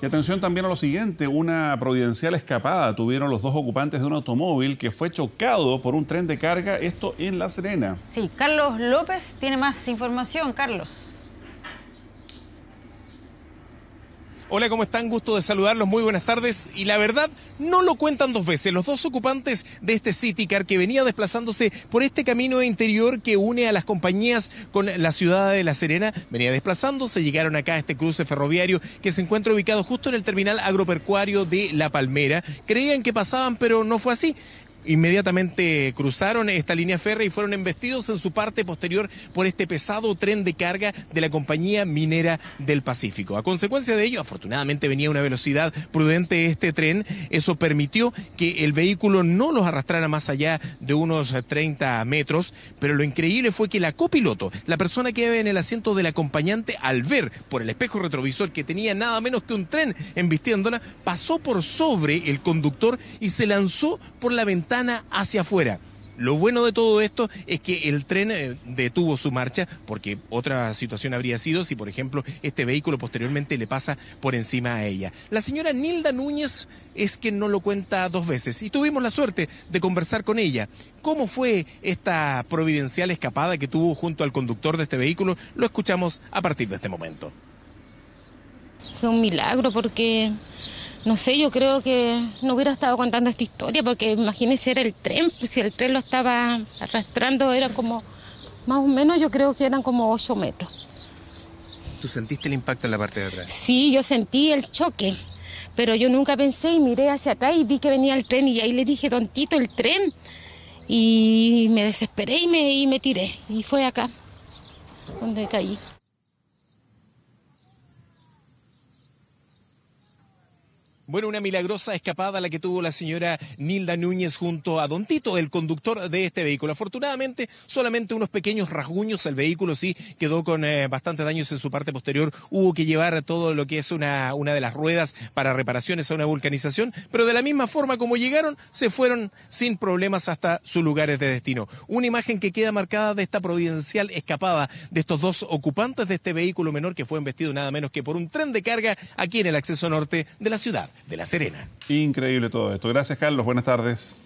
Y atención también a lo siguiente, una providencial escapada tuvieron los dos ocupantes de un automóvil que fue chocado por un tren de carga, esto en La Serena. Sí, Carlos López tiene más información, Carlos. Hola, ¿cómo están? Gusto de saludarlos. Muy buenas tardes. Y la verdad, no lo cuentan dos veces. Los dos ocupantes de este Citycar que venía desplazándose por este camino interior que une a las compañías con la ciudad de La Serena, venía desplazándose, llegaron acá a este cruce ferroviario que se encuentra ubicado justo en el terminal agropecuario de La Palmera. Creían que pasaban, pero no fue así. Inmediatamente cruzaron esta línea férrea y fueron embestidos en su parte posterior por este pesado tren de carga de la compañía minera del Pacífico. A consecuencia de ello, afortunadamente venía a una velocidad prudente este tren. Eso permitió que el vehículo no los arrastrara más allá de unos 30 metros. Pero lo increíble fue que la copiloto, la persona que ve en el asiento del acompañante, al ver por el espejo retrovisor que tenía nada menos que un tren embistiéndola, pasó por sobre el conductor y se lanzó por la ventana hacia afuera. Lo bueno de todo esto es que el tren eh, detuvo su marcha, porque otra situación habría sido si, por ejemplo, este vehículo posteriormente le pasa por encima a ella. La señora Nilda Núñez es que no lo cuenta dos veces y tuvimos la suerte de conversar con ella. ¿Cómo fue esta providencial escapada que tuvo junto al conductor de este vehículo? Lo escuchamos a partir de este momento. Fue un milagro porque no sé, yo creo que no hubiera estado contando esta historia, porque imagínese, era el tren, si el tren lo estaba arrastrando, era como, más o menos, yo creo que eran como 8 metros. ¿Tú sentiste el impacto en la parte de atrás? Sí, yo sentí el choque, pero yo nunca pensé y miré hacia atrás y vi que venía el tren y ahí le dije, tontito el tren. Y me desesperé y me, y me tiré. Y fue acá donde caí. Bueno, una milagrosa escapada la que tuvo la señora Nilda Núñez junto a Don Tito, el conductor de este vehículo. Afortunadamente, solamente unos pequeños rasguños El vehículo, sí, quedó con eh, bastantes daños en su parte posterior. Hubo que llevar todo lo que es una, una de las ruedas para reparaciones a una vulcanización, pero de la misma forma como llegaron, se fueron sin problemas hasta sus lugares de destino. Una imagen que queda marcada de esta providencial escapada de estos dos ocupantes de este vehículo menor que fue embestido nada menos que por un tren de carga aquí en el acceso norte de la ciudad de La Serena. Increíble todo esto. Gracias, Carlos. Buenas tardes.